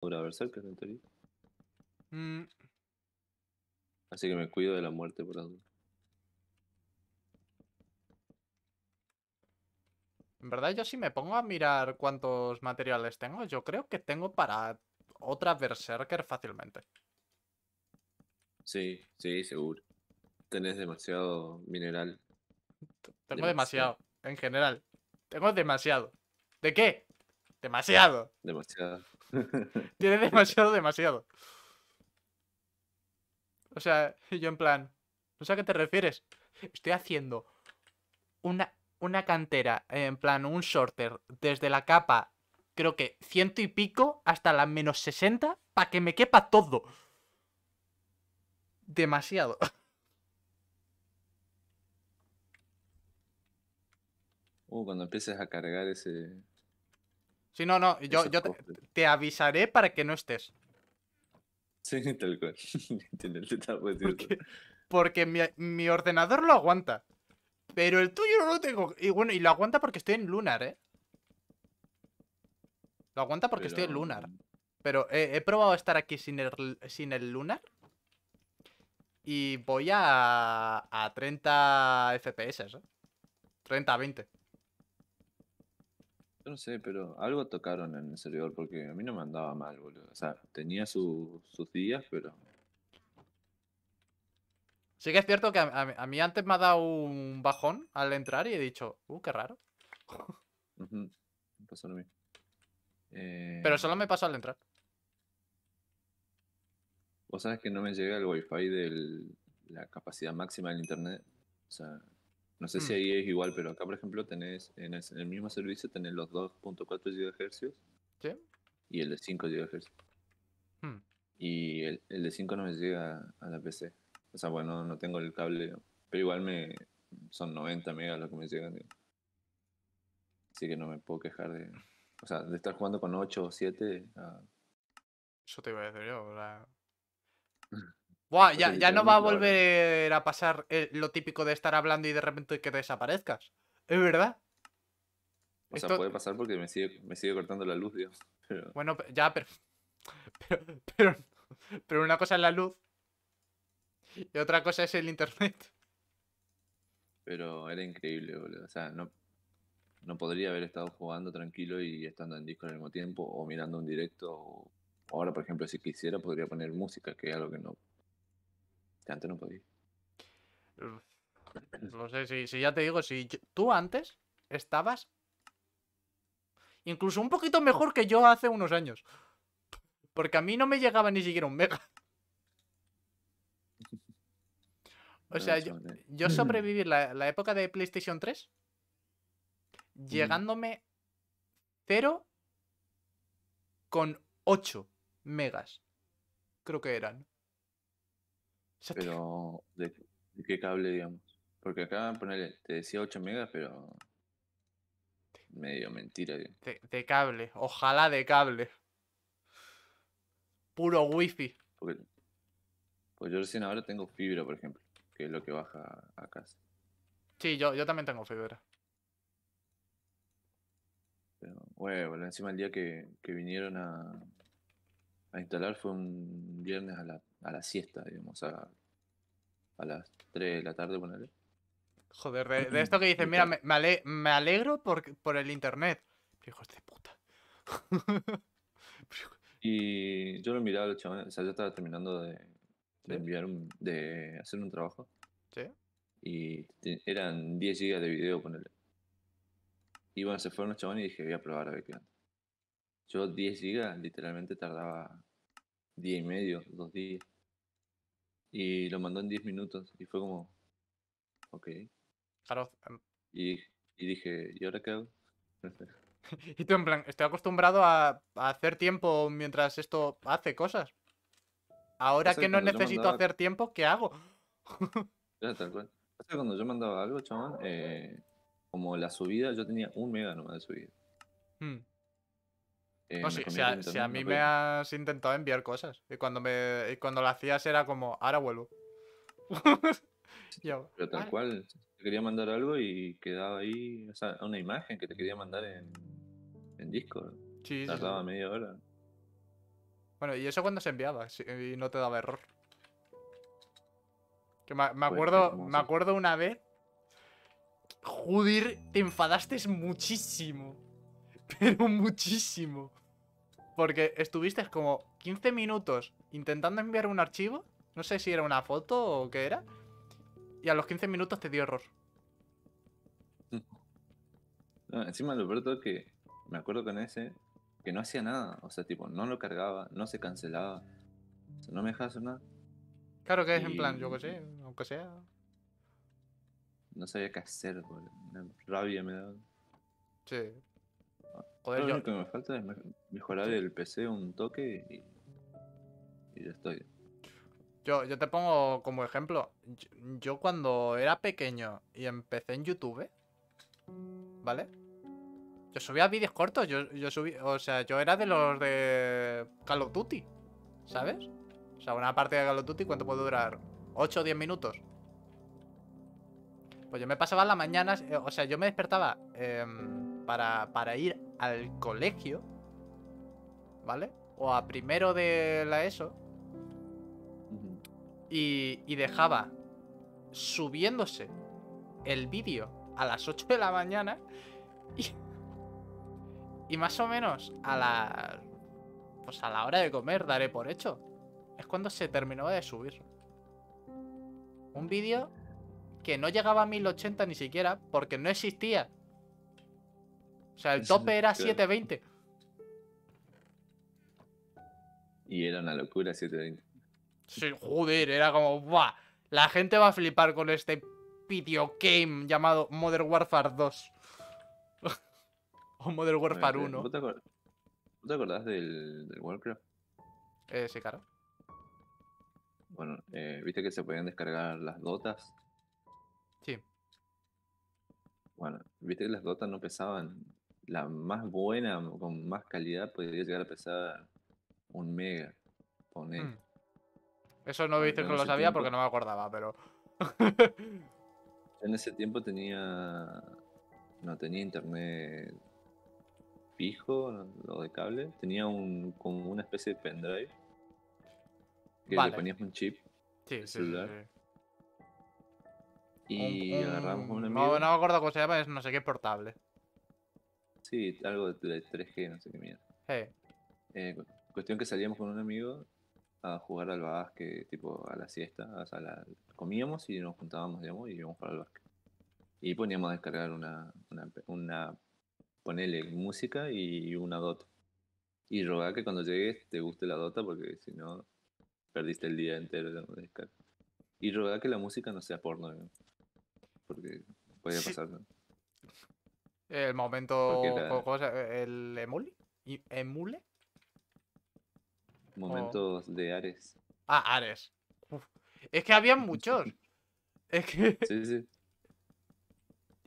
Una Berserker en teoría. Mm. Así que me cuido de la muerte por ahora. En verdad yo si me pongo a mirar cuántos materiales tengo, yo creo que tengo para otra Berserker fácilmente. Sí, sí, seguro. Tenés demasiado mineral. Tengo demasiado, en general. Tengo demasiado. ¿De qué? Demasiado. Demasiado. Tiene demasiado, demasiado. O sea, yo en plan, no sé a qué te refieres. Estoy haciendo una, una cantera, en plan, un shorter desde la capa, creo que ciento y pico, hasta la menos 60, para que me quepa todo. Demasiado. Uh, cuando empieces a cargar ese, si no, no, yo, yo te, avisaré para que no estés. Sí, tal cual. porque, mi, ordenador lo aguanta. Pero el tuyo no lo tengo. Y bueno, y lo aguanta porque estoy en Lunar, ¿eh? Lo aguanta porque estoy en Lunar. Pero he probado estar aquí sin el, Lunar. Y voy a, a 30 FPS, ¿eh? 30 a 20. Yo no sé, pero algo tocaron en el servidor porque a mí no me andaba mal, boludo. O sea, tenía sus días, pero. Sí que es cierto que a, mí antes me ha dado un bajón al entrar y he dicho, uh, qué raro. pasó eh, Pero solo me pasó al entrar. Vos sabés que no me llega el wifi de la capacidad máxima del internet. O sea, no sé si mm. ahí es igual, pero acá, por ejemplo, tenés en el, mismo servicio tenés los 2.4 GHz ¿Sí? y el de 5 GHz. Mm. Y el, el, de 5 no me llega a la PC. O sea, bueno, no tengo el cable, pero igual me son 90 megas lo que me llegan. Así que no me puedo quejar de. O sea, de estar jugando con 8 o 7. Ah. Yo te iba a decir yo, Buah, ya, no va a volver a pasar lo típico de estar hablando y de repente que desaparezcas. Es verdad. O sea, puede pasar porque me sigue, cortando la luz, Dios. Bueno, ya, pero... pero, pero. una cosa es la luz y otra cosa es el internet. Pero era increíble, boludo. O sea, no, no podría haber estado jugando tranquilo y estando en disco al mismo tiempo o mirando un directo. Ahora, por ejemplo, si quisiera, podría poner música, que es algo que no antes no podía. No sé si, ya te digo, si tú antes estabas incluso un poquito mejor que yo hace unos años. Porque a mí no me llegaba ni siquiera un mega. O sea, yo, yo sobreviví la, la, época de PlayStation 3 llegándome Cero con 8 megas. Creo que eran. Pero, ¿de, qué cable, digamos? Porque acá, ponerle, te decía 8 megas, pero. Medio mentira, De, cable, ojalá de cable. Puro wifi. pues yo recién ahora tengo fibra, por ejemplo, que es lo que baja a casa. Sí, yo, yo también tengo fibra. Pero, bueno, encima el día que vinieron a, a instalar fue un viernes a la, a la siesta, digamos, a, las 3 de la tarde, ponerle. Joder, de, esto que dices, mira, me, me alegro por, por, el internet. Hijos de puta. y yo lo miraba los chavales, o sea, yo estaba terminando de, enviar de hacer un trabajo. Sí. Y eran 10 gigas de video, ponerle. Y bueno, se fueron los chavales y dije, voy a probar a ver qué yo 10 gigas literalmente tardaba 10 y medio, dos días. Y lo mandó en 10 minutos y fue como, ok. Claro. Em, y, dije, ¿y ahora qué hago? y tú en plan, estoy acostumbrado a, hacer tiempo mientras esto hace cosas. Ahora que no necesito hacer tiempo, ¿qué hago? ya, tal cual. cuando yo mandaba algo, chaval, eh, como la subida, yo tenía un mega nomás de subida. Hmm. Eh, si, a, mí me has intentado enviar cosas. Y cuando me cuando lo hacías era como, ahora vuelvo. Pero tal cual, te quería mandar algo y quedaba ahí o sea, una imagen que te quería mandar en, en Discord. Sí, Tardaba media hora. Bueno, ¿y eso cuando se enviaba? y no te daba error. me, pues acuerdo, me acuerdo una vez. Judir, te enfadaste muchísimo. Pero muchísimo. Porque estuviste como 15 minutos intentando enviar un archivo. No sé si era una foto o qué era. Y a los 15 minutos te dio error. Mm. encima lo peor que me acuerdo con ese que no hacía nada. O sea, tipo, no lo cargaba, no se cancelaba. O sea, no me dejaba hacer nada. Claro que es en plan, yo que sé, aunque sea. No sabía qué hacer, boludo. Rabia me daba. Sí. Joder, lo que me falta es mejorar el PC un toque y, ya estoy. Yo, yo te pongo como ejemplo. Yo, cuando era pequeño y empecé en YouTube, ¿vale? Yo subía vídeos cortos, yo, yo o sea, yo era de los de Call of Duty, ¿sabes? O sea, una partida de Call of Duty, ¿cuánto puede durar? ¿8 o 10 minutos? Pues yo me pasaba las mañanas, eh, o sea, yo me despertaba... Eh, para, ir al colegio, ¿vale? O a primero de la ESO. y, dejaba subiéndose el vídeo a las 8 de la mañana y, y, más o menos a la pues a la hora de comer daré por hecho es cuando se terminó de subir un vídeo que no llegaba a 1080 ni siquiera porque no existía o sea, el tope era 720. Y era una locura 720. Sí, joder, era como, ¡buah! La gente va a flipar con este video game llamado Modern Warfare 2. o Modern Warfare 1. ¿Tú te, acordás, del, Warcraft? Eh, sí, claro. Bueno, eh, viste que se podían descargar las dotas. Sí. Bueno, viste que las dotas no pesaban la más buena, con más calidad, podría llegar a pesar un mega. Poner. Hmm. Eso no viste que lo sabía porque no me acordaba, pero. en ese tiempo tenía. No tenía internet fijo, lo de cable. Tenía un, como una especie de pendrive. Que le ponías un chip. Sí, celular. Y agarramos un No, me acuerdo cómo se llama, es no sé qué portable. Sí, algo de 3G, no sé qué mierda. Eh, cuestión que salíamos con un amigo a jugar al básquet, tipo a la siesta, o sea, comíamos y nos juntábamos, digamos, y íbamos para el básquet. Y poníamos a descargar una, una, una ponele música y una dota. Y rogá que cuando llegues te guste la dota, porque si no, perdiste el día entero de descarga. Y rogá que la música no sea porno, porque podía pasar. El momento. ¿El emule? ¿Emule? Momentos de Ares. Ah, Ares. Es que había muchos. es que. Sí, sí.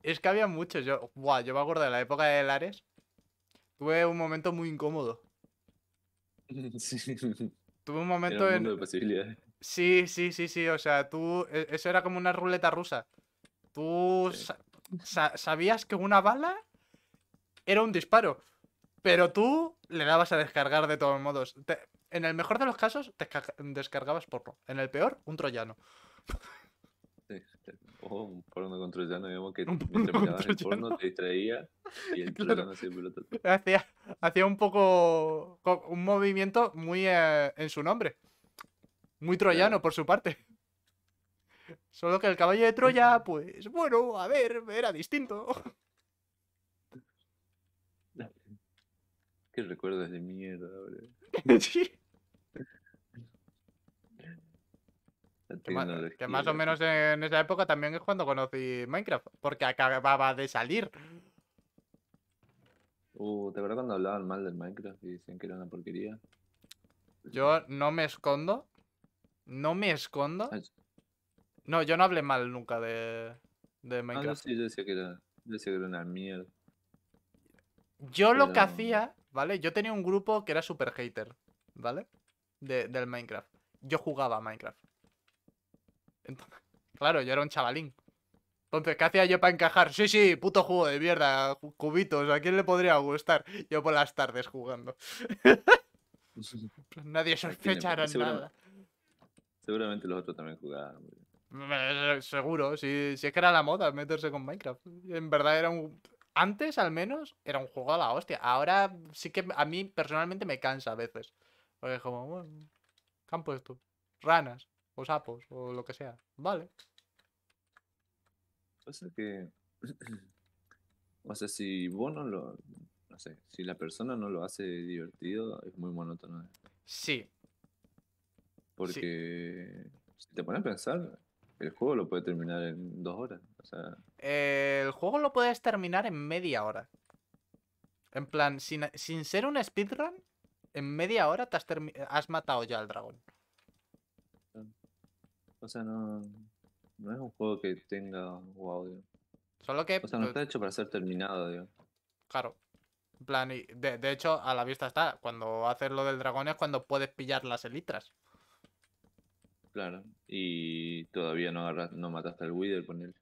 Es que había muchos. Yo, yo me acuerdo de la época del Ares. Tuve un momento muy incómodo. Sí. Tuve un momento un De posibilidades. Sí, sí, sí, sí. O sea, tú. E, eso era como una ruleta rusa. Tú sabías que una bala era un disparo. Pero tú le dabas a descargar de todos modos. en el mejor de los casos, te descargabas porno. En el peor, un troyano. un troyano, que distraía y Hacía, un poco un movimiento muy eh, en su nombre. Muy troyano por su parte. Solo que el caballo de Troya, pues bueno, a ver, era distinto. Qué recuerdos de mierda, bro. Que más, o menos en esa época también es cuando conocí Minecraft, porque acababa de salir. Uh, ¿te acuerdas cuando hablaban mal del Minecraft y decían que era una porquería? Yo no me escondo. No me escondo. Ah, no, yo no hablé mal nunca de, Minecraft. Ah, no, sí, yo decía que era, que era una mierda. Yo lo que hacía, ¿vale? Yo tenía un grupo que era super hater, ¿vale? del Minecraft. Yo jugaba a Minecraft. claro, yo era un chavalín. Entonces, ¿qué hacía yo para encajar? Sí, sí, puto juego de mierda, cubitos, ¿a quién le podría gustar? Yo por las tardes jugando. Nadie sospechara nada. Seguramente los otros también jugaban. Eh, seguro, si, es que era la moda meterse con Minecraft. En verdad era un... Antes al menos era un juego a la hostia. Ahora sí que a mí personalmente me cansa a veces. Porque es como, bueno, ¿qué han puesto? Ranas o sapos o lo que sea. Vale. Pasa que... o sea, si bueno no lo... No sé, si la persona no lo hace divertido, es muy monótono. ¿eh? Sí. Porque... Si te pones a pensar, el juego lo puede terminar en dos horas. O sea... el juego lo puedes terminar en media hora. En plan, sin, ser un speedrun, en media hora te has, matado ya al dragón. O sea, no, es un juego que tenga wow, Solo que. O sea, no está hecho para ser terminado, digo. Claro. En plan, de, de hecho, a la vista está. Cuando haces lo del dragón es cuando puedes pillar las elitras y todavía no, no mataste al Wither con él.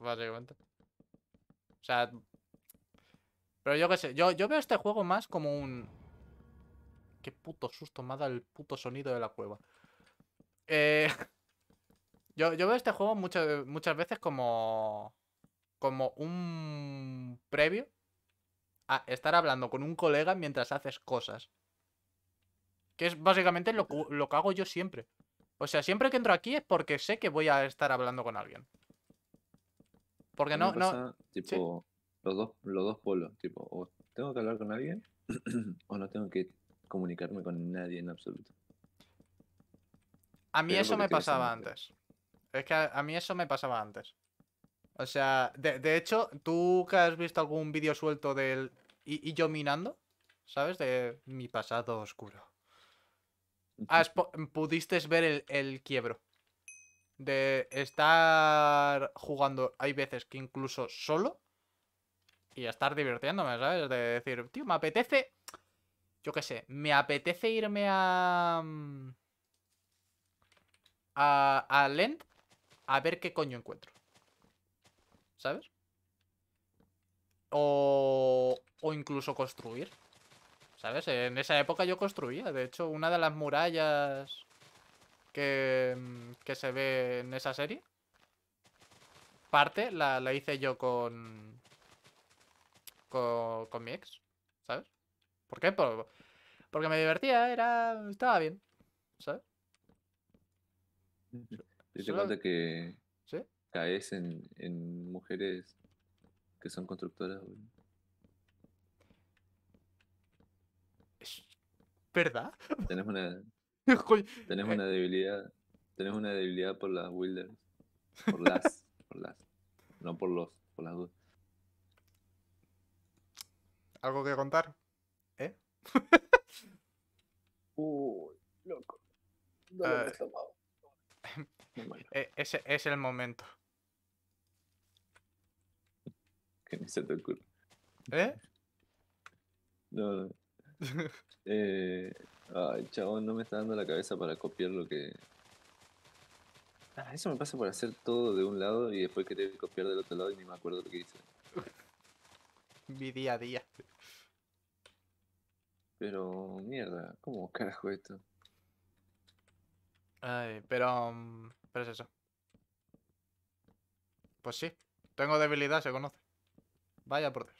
Básicamente. O sea... Pero yo qué sé, yo, veo este juego más como un... Qué puto susto me ha dado el puto sonido de la cueva. Eh, yo, veo este juego muchas, muchas veces como. como un previo a estar hablando con un colega mientras haces cosas. Que es básicamente lo, que hago yo siempre. O sea, siempre que entro aquí es porque sé que voy a estar hablando con alguien. Porque no, no. Tipo, los, dos, los dos polos. Tipo, o tengo que hablar con alguien o no tengo que comunicarme con nadie en absoluto. A mí eso me pasaba antes. Es que a, mí eso me pasaba antes. O sea, de, hecho, tú que has visto algún vídeo suelto del. Y, y yo minando, ¿sabes? De mi pasado oscuro. Ah, mm, pudiste ver el, quiebro. De estar jugando, hay veces que incluso solo, y estar divirtiéndome, ¿sabes? De decir, tío, me apetece, yo qué sé, me apetece irme a... Mm, a, a Lend a ver qué coño encuentro. ¿Sabes? O, o incluso construir. ¿Sabes? En esa época yo construía. De hecho, una de las murallas que, se ve en esa serie, parte la, hice yo con, con, mi ex. ¿Sabes? ¿Por qué? porque me divertía, era estaba bien. ¿Sabes? Dice cuenta que caes en, en mujeres que son constructoras. ¿Verdad? Tenés una, eh una debilidad. Tenés una debilidad por las Wilders. Por las. por las. No por los. Por las dos. ¿Algo que contar? ¿Eh? Uy, loco. No lo he ah, tomado. E-, ese es el momento. Que me se te ¿Eh? No, no. eh, ay, chabón, no me está dando la cabeza para copiar lo que. Ah, eso me pasa por hacer todo de un lado y después querer copiar del otro lado y ni me acuerdo lo que hice. Mi día a día. Pero, mierda, ¿cómo carajo esto? Ay, pero. Mm, pero es eso. Pues sí. Tengo debilidad, se conoce. Vaya por Dios.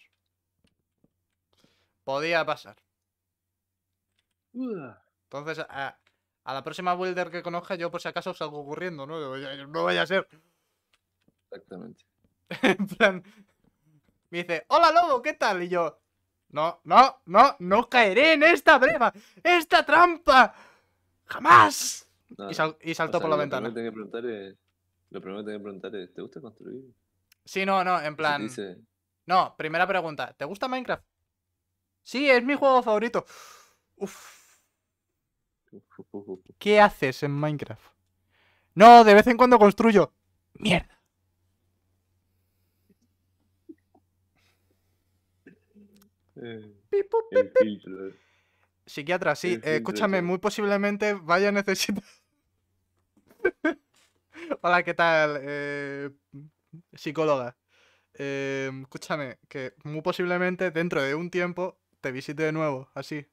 Podía pasar. Entonces, a, la próxima builder que conozca, yo por si acaso salgo ocurriendo ¿no? No vaya a ser. Exactamente. en plan, me dice, hola lobo, ¿qué tal? Y yo, no, no, no, no caeré en esta breva, esta trampa, jamás. y, saltó por la ventana. lo primero que tengo que preguntar es, ¿te gusta construir? Sí, no, no, en plan... No, primera pregunta, ¿te gusta Minecraft? Sí, es mi juego favorito. Uf. ¿Qué haces en Minecraft? No, de vez en cuando construyo. Mierda. Eh, Psiquiatra, sí. escúchame, muy posiblemente vaya a necesitar... Hola, ¿qué tal? Eh, psicóloga. Eh, escúchame, que muy posiblemente dentro de un tiempo te visite de nuevo, así,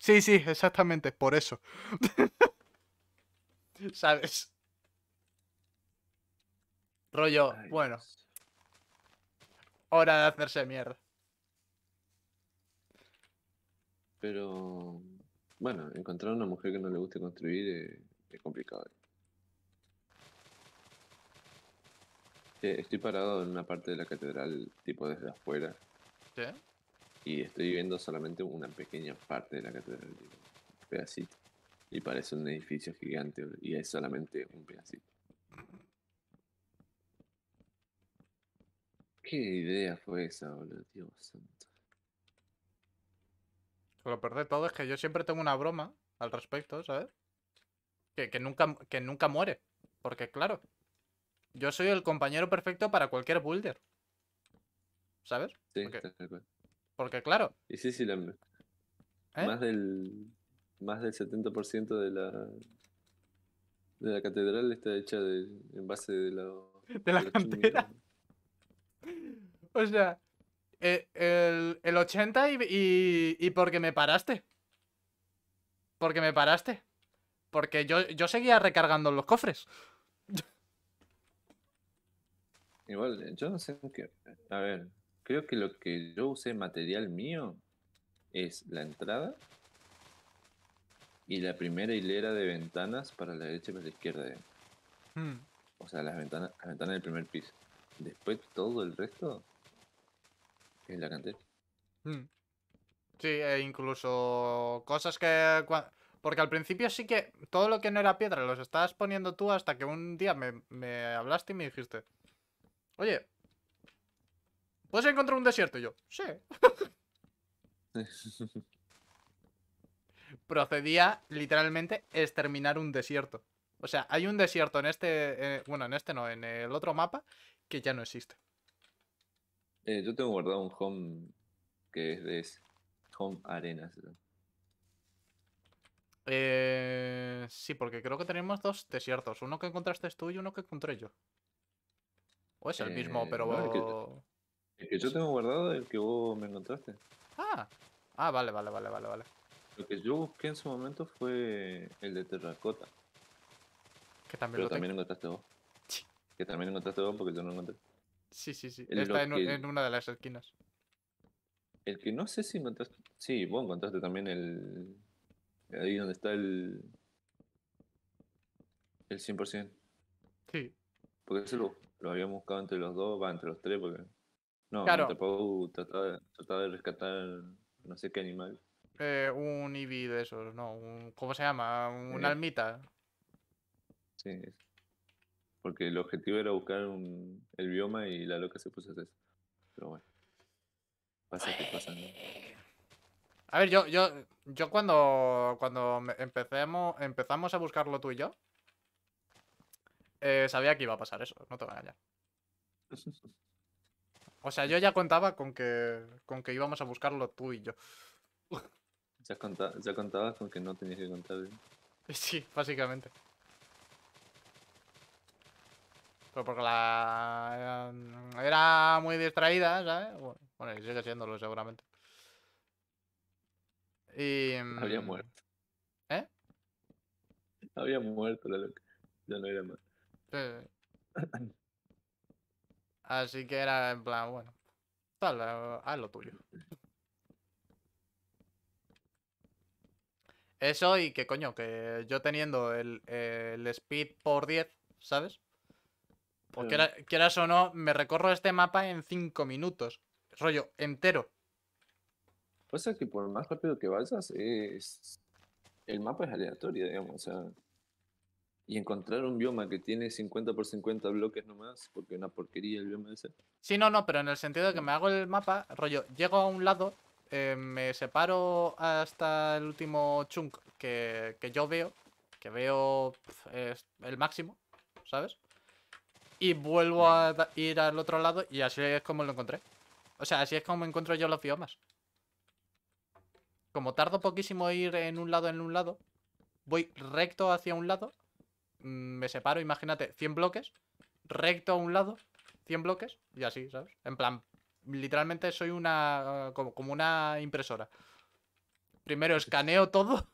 Sí, sí, exactamente, por eso. ¿Sabes? Rollo, bueno. Hora de hacerse mierda. Pero. Bueno, encontrar una mujer que no le guste construir es, complicado. Eh, estoy parado en una parte de la catedral, tipo desde afuera y estoy viendo solamente una pequeña parte de la catedral, un pedacito. Y parece un edificio gigante y es solamente un pedacito. ¿Qué idea fue esa, boludo? Dios santo. Lo peor de todo es que yo siempre tengo una broma al respecto, ¿sabes? Que, nunca, que nunca muere. Porque, claro, yo soy el compañero perfecto para cualquier builder. ¿Sabes? Sí, porque claro. Y sí, sí, la, ¿Eh? más, del, más del 70% de la, de la catedral está hecha en base de la... De la, cantera. O sea, eh, el, el, 80 y, y, porque me paraste. Porque me paraste. Porque yo, yo seguía recargando los cofres. Igual, eh, yo no sé qué... A ver, creo que lo que yo usé material mío es la entrada y la primera hilera de ventanas para la derecha y para la izquierda. Eh. Hmm. O sea, las ventanas, las ventanas del primer piso. Después todo el resto es la cantera. Hmm. Sí, e incluso cosas que... Porque al principio sí que todo lo que no era piedra los estabas poniendo tú hasta que un día me hablaste y me dijiste, oye, ¿Puedes encontrar un desierto? yo, sí. Procedía literalmente exterminar un desierto. O sea, hay un desierto en este. Eh, bueno, en este no, en el otro mapa que ya no existe. Eh, yo tengo guardado un home que es de Home Arenas. Eh, sí, porque creo que tenemos dos desiertos. Uno que encontraste tú y uno que encontré yo. O es el mismo, pero. El que yo tengo guardado el que vos me encontraste. Ah, ah, vale, vale, vale, vale, vale. Lo que yo busqué en su momento fue el de terracota. Que también lo también encontraste vos. Que también encontraste vos porque yo no lo encontré. Sí, sí, sí. Está en, en, una de las esquinas. El que no sé si encontraste. Sí, vos encontraste también el. Ahí donde está el. El 100%. Sí. Porque ese lo, lo habíamos buscado entre los dos, va, entre los tres, porque no, claro. te puedo tratar, de rescatar no sé qué animal. Eh, un ibi de esos, no, un, ¿cómo se llama? Un eh. almita. Sí, porque el objetivo era buscar un, el bioma y la loca se puso a hacer eso. Pero bueno, pasa que pasa, A ver, yo, yo, yo cuando, cuando empecemos, empezamos a buscarlo tú y yo, eh, sabía que iba a pasar eso, no te voy a O sea, yo ya contaba con que, con que íbamos a buscarlo tú y yo. Ya, contabas con que no tenías que contar. bien. ¿eh? Sí, básicamente. Pero porque la... Eh, era muy distraída, ¿sabes? Bueno, y sigue haciéndolo seguramente. Y... Había mm, muerto. ¿Eh? Había muerto la loca. Ya no era más. Sí. Así que era en plan, bueno, tal, ah, haz lo tuyo. Eso y que coño, que yo teniendo el, speed por 10, ¿sabes? Porque mm. quieras o no, me recorro este mapa en 5 minutos. Rollo, entero. Pues es que por más rápido que vayas, es... el mapa es aleatorio, digamos. O sea, y encontrar un bioma que tiene 50 por 50 bloques nomás, porque una porquería el bioma ese. Sí, no, no, pero en el sentido de que me hago el mapa, rollo, llego a un lado, eh, me separo hasta el último chunk que, yo veo, que veo es el máximo, ¿sabes? Y vuelvo a ir al otro lado y así es como lo encontré. O sea, así es como encuentro yo los biomas. Como tardo poquísimo ir en un lado en un lado, voy recto hacia un lado Mm, me separo, imagínate, 100 bloques, recto a un lado, 100 bloques, y así, ¿sabes? En plan, literalmente soy una. como, como una impresora. Primero pues escaneo todo